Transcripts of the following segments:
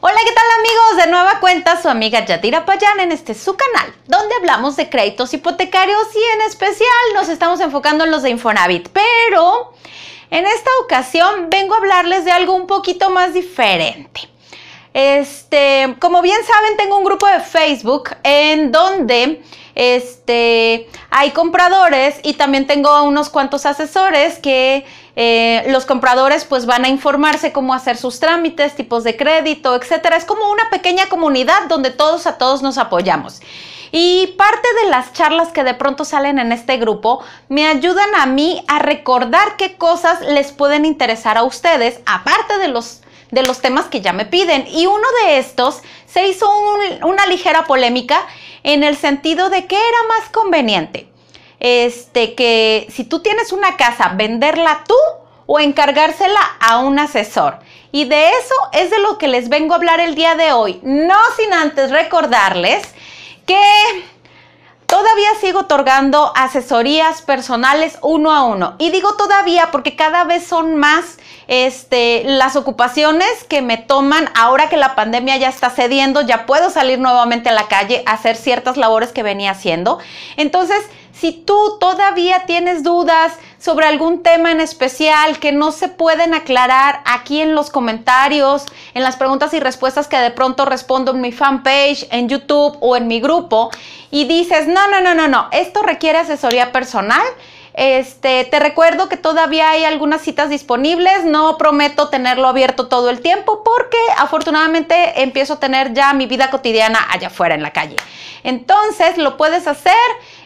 Hola, ¿qué tal amigos? De nueva cuenta su amiga Yatira Payán en este su canal, donde hablamos de créditos hipotecarios y en especial nos estamos enfocando en los de Infonavit, pero en esta ocasión vengo a hablarles de algo un poquito más diferente. Este, como bien saben, tengo un grupo de Facebook en donde este, hay compradores y también tengo unos cuantos asesores que eh, los compradores pues van a informarse cómo hacer sus trámites, tipos de crédito, etcétera. Es como una pequeña comunidad donde todos a todos nos apoyamos. Y parte de las charlas que de pronto salen en este grupo me ayudan a mí a recordar qué cosas les pueden interesar a ustedes, aparte de los de los temas que ya me piden. Y uno de estos se hizo una ligera polémica en el sentido de que era más conveniente. Este, que si tú tienes una casa, venderla tú o encargársela a un asesor. Y de eso es de lo que les vengo a hablar el día de hoy. No sin antes recordarles que Todavía sigo otorgando asesorías personales uno a uno. Y digo todavía porque cada vez son más este, las ocupaciones que me toman ahora que la pandemia ya está cediendo, ya puedo salir nuevamente a la calle a hacer ciertas labores que venía haciendo. Entonces, si tú todavía tienes dudas sobre algún tema en especial que no se pueden aclarar aquí en los comentarios, en las preguntas y respuestas que de pronto respondo en mi fanpage, en YouTube o en mi grupo, y dices, no, no, no, no, no, esto requiere asesoría personal. Este, te recuerdo que todavía hay algunas citas disponibles, no prometo tenerlo abierto todo el tiempo porque afortunadamente empiezo a tener ya mi vida cotidiana allá afuera en la calle. Entonces, lo puedes hacer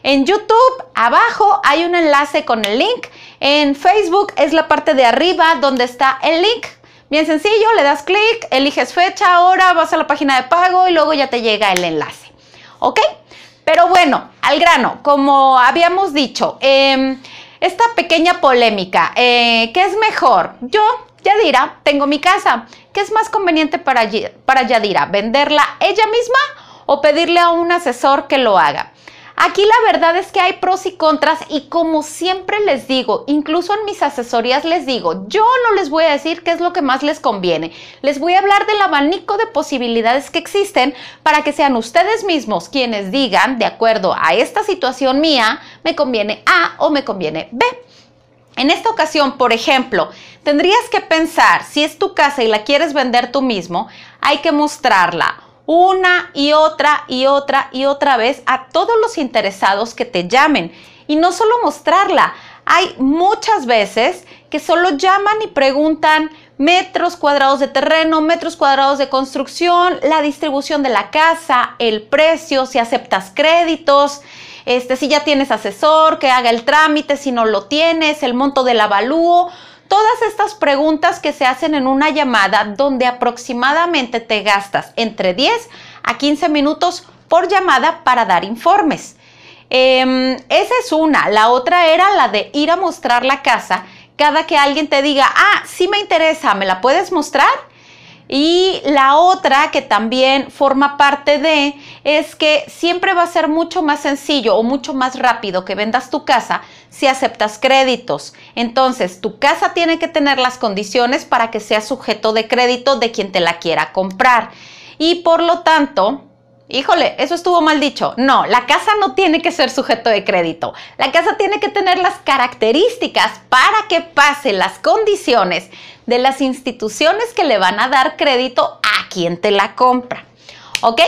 en YouTube, abajo hay un enlace con el link. En Facebook es la parte de arriba donde está el link. Bien sencillo, le das clic, eliges fecha, hora, vas a la página de pago y luego ya te llega el enlace. ¿Ok? Pero bueno, al grano, como habíamos dicho, em, esta pequeña polémica, eh, ¿qué es mejor? Yo, Yadira, tengo mi casa. ¿Qué es más conveniente para, para Yadira? ¿Venderla ella misma o pedirle a un asesor que lo haga? Aquí la verdad es que hay pros y contras y como siempre les digo, incluso en mis asesorías les digo, yo no les voy a decir qué es lo que más les conviene. Les voy a hablar del abanico de posibilidades que existen para que sean ustedes mismos quienes digan, de acuerdo a esta situación mía, me conviene A o me conviene B. En esta ocasión, por ejemplo, tendrías que pensar, si es tu casa y la quieres vender tú mismo, hay que mostrarla una y otra y otra y otra vez a todos los interesados que te llamen. Y no solo mostrarla, hay muchas veces que solo llaman y preguntan metros cuadrados de terreno, metros cuadrados de construcción, la distribución de la casa, el precio, si aceptas créditos, este, si ya tienes asesor, que haga el trámite, si no lo tienes, el monto del avalúo. Todas estas preguntas que se hacen en una llamada donde aproximadamente te gastas entre 10 a 15 minutos por llamada para dar informes. Em, esa es una. La otra era la de ir a mostrar la casa cada que alguien te diga, ah, sí me interesa, ¿me la puedes mostrar? Y la otra que también forma parte de es que siempre va a ser mucho más sencillo o mucho más rápido que vendas tu casa si aceptas créditos. Entonces, tu casa tiene que tener las condiciones para que sea sujeto de crédito de quien te la quiera comprar. Y por lo tanto, Híjole, eso estuvo mal dicho. No, la casa no tiene que ser sujeto de crédito. La casa tiene que tener las características para que pase las condiciones de las instituciones que le van a dar crédito a quien te la compra. ¿Ok?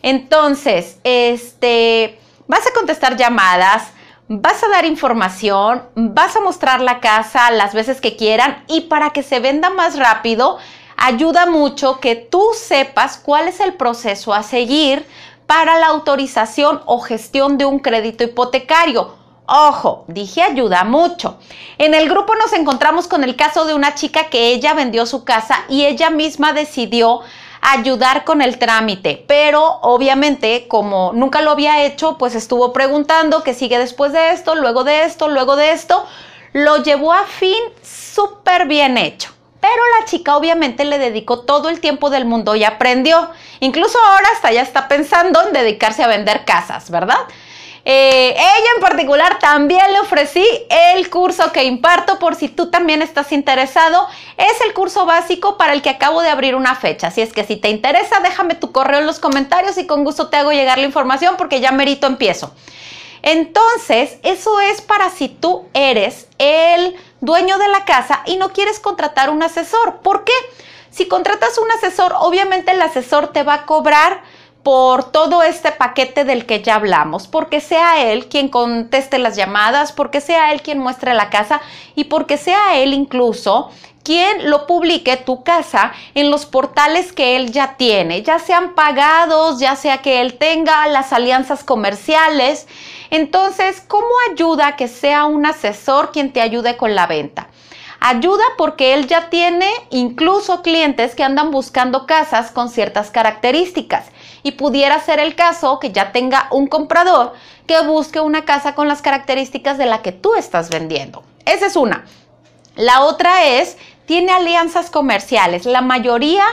Entonces, este, vas a contestar llamadas, vas a dar información, vas a mostrar la casa las veces que quieran y para que se venda más rápido, ayuda mucho que tú sepas cuál es el proceso a seguir para la autorización o gestión de un crédito hipotecario. Ojo, dije ayuda mucho. En el grupo nos encontramos con el caso de una chica que ella vendió su casa y ella misma decidió ayudar con el trámite, pero obviamente como nunca lo había hecho, pues estuvo preguntando qué sigue después de esto, luego de esto, luego de esto, lo llevó a fin súper bien hecho. Pero la chica obviamente le dedicó todo el tiempo del mundo y aprendió. Incluso ahora hasta ya está pensando en dedicarse a vender casas, ¿verdad? Eh, ella en particular también le ofrecí el curso que imparto por si tú también estás interesado. Es el curso básico para el que acabo de abrir una fecha. Así es que si te interesa, déjame tu correo en los comentarios y con gusto te hago llegar la información porque ya merito empiezo. Entonces, eso es para si tú eres el dueño de la casa y no quieres contratar un asesor. ¿Por qué? Si contratas un asesor, obviamente el asesor te va a cobrar por todo este paquete del que ya hablamos, porque sea él quien conteste las llamadas, porque sea él quien muestre la casa y porque sea él incluso quien lo publique tu casa en los portales que él ya tiene, ya sean pagados, ya sea que él tenga las alianzas comerciales entonces, ¿cómo ayuda que sea un asesor quien te ayude con la venta? Ayuda porque él ya tiene incluso clientes que andan buscando casas con ciertas características y pudiera ser el caso que ya tenga un comprador que busque una casa con las características de la que tú estás vendiendo. Esa es una. La otra es, tiene alianzas comerciales. La mayoría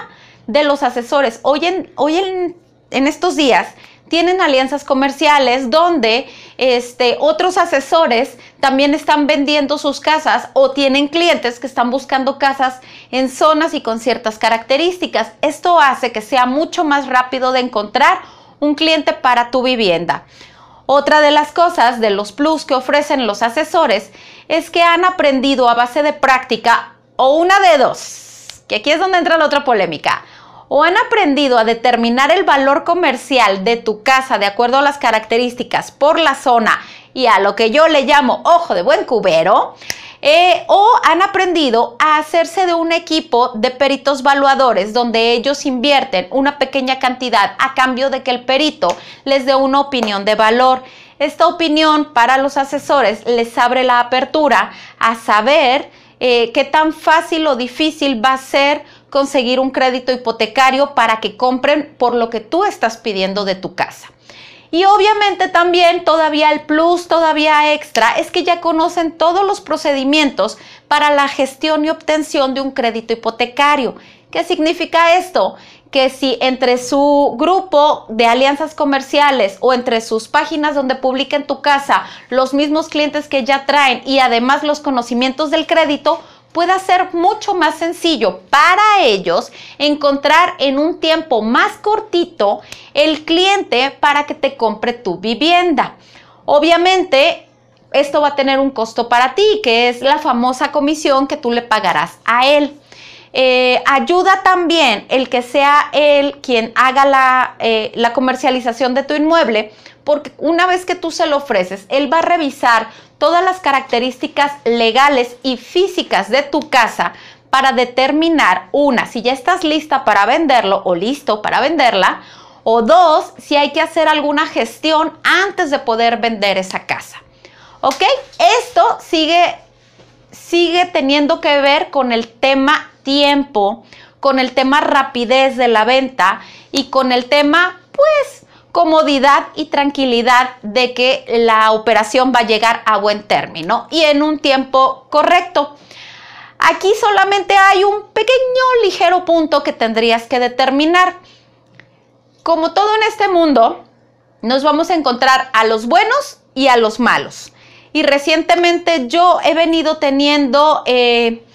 de los asesores hoy en, hoy en estos días tienen alianzas comerciales donde este, otros asesores también están vendiendo sus casas o tienen clientes que están buscando casas en zonas y con ciertas características. Esto hace que sea mucho más rápido de encontrar un cliente para tu vivienda. Otra de las cosas de los plus que ofrecen los asesores es que han aprendido a base de práctica o una de dos, que aquí es donde entra la otra polémica o han aprendido a determinar el valor comercial de tu casa de acuerdo a las características por la zona y a lo que yo le llamo ojo de buen cubero, eh, o han aprendido a hacerse de un equipo de peritos valuadores donde ellos invierten una pequeña cantidad a cambio de que el perito les dé una opinión de valor. Esta opinión para los asesores les abre la apertura a saber eh, qué tan fácil o difícil va a ser conseguir un crédito hipotecario para que compren por lo que tú estás pidiendo de tu casa. Y obviamente también todavía el plus, todavía extra, es que ya conocen todos los procedimientos para la gestión y obtención de un crédito hipotecario. ¿Qué significa esto? Que si entre su grupo de alianzas comerciales o entre sus páginas donde en tu casa los mismos clientes que ya traen y además los conocimientos del crédito, Puede ser mucho más sencillo para ellos encontrar en un tiempo más cortito el cliente para que te compre tu vivienda. Obviamente, esto va a tener un costo para ti, que es la famosa comisión que tú le pagarás a él. Eh, ayuda también el que sea él quien haga eh, la, comercialización de tu inmueble, porque una vez que tú se lo ofreces, él va a revisar todas las características legales y físicas de tu casa para determinar, una, si ya estás lista para venderlo o listo para venderla, o dos, si hay que hacer alguna gestión antes de poder vender esa casa. ¿Ok? Esto sigue, sigue teniendo que ver con el tema tiempo, con el tema rapidez de la venta y con el tema, pues, comodidad y tranquilidad de que la operación va a llegar a buen término y en un tiempo correcto. Aquí solamente hay un pequeño, ligero punto que tendrías que determinar. Como todo en este mundo, nos vamos a encontrar a los buenos y a los malos. Y recientemente yo he venido teniendo eh,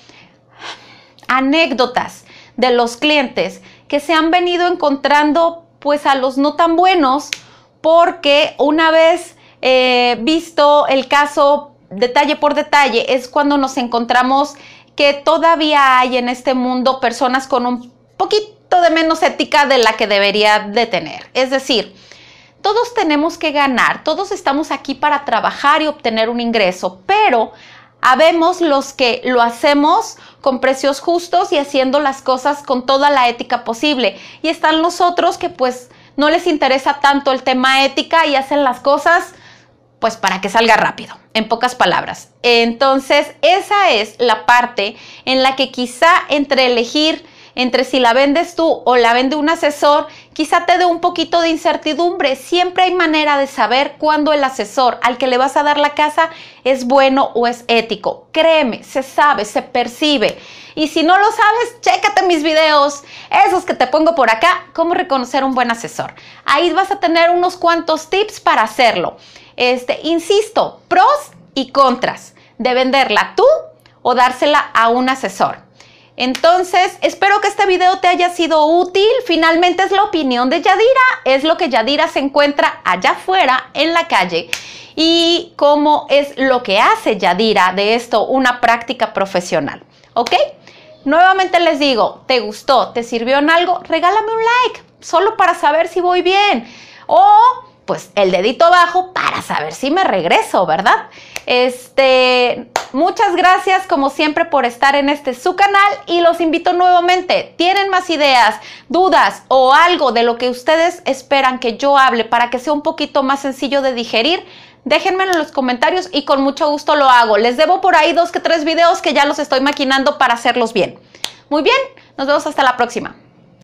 anécdotas de los clientes que se han venido encontrando pues a los no tan buenos porque una vez eh, visto el caso detalle por detalle es cuando nos encontramos que todavía hay en este mundo personas con un poquito de menos ética de la que debería de tener. Es decir, todos tenemos que ganar, todos estamos aquí para trabajar y obtener un ingreso, pero Habemos los que lo hacemos con precios justos y haciendo las cosas con toda la ética posible. Y están los otros que pues no les interesa tanto el tema ética y hacen las cosas pues para que salga rápido, en pocas palabras. Entonces, esa es la parte en la que quizá entre elegir entre si la vendes tú o la vende un asesor, quizá te dé un poquito de incertidumbre. Siempre hay manera de saber cuándo el asesor al que le vas a dar la casa es bueno o es ético. Créeme, se sabe, se percibe. Y si no lo sabes, chécate mis videos, esos que te pongo por acá, cómo reconocer un buen asesor. Ahí vas a tener unos cuantos tips para hacerlo. Este, insisto, pros y contras de venderla tú o dársela a un asesor. Entonces, espero que este video te haya sido útil. Finalmente es la opinión de Yadira, es lo que Yadira se encuentra allá afuera en la calle y cómo es lo que hace Yadira de esto una práctica profesional. ¿Ok? Nuevamente les digo, ¿te gustó? ¿Te sirvió en algo? Regálame un like, solo para saber si voy bien. O pues el dedito abajo para saber si me regreso, ¿verdad? Este, Muchas gracias como siempre por estar en este su canal y los invito nuevamente, tienen más ideas, dudas o algo de lo que ustedes esperan que yo hable para que sea un poquito más sencillo de digerir, déjenmelo en los comentarios y con mucho gusto lo hago. Les debo por ahí dos que tres videos que ya los estoy maquinando para hacerlos bien. Muy bien, nos vemos hasta la próxima.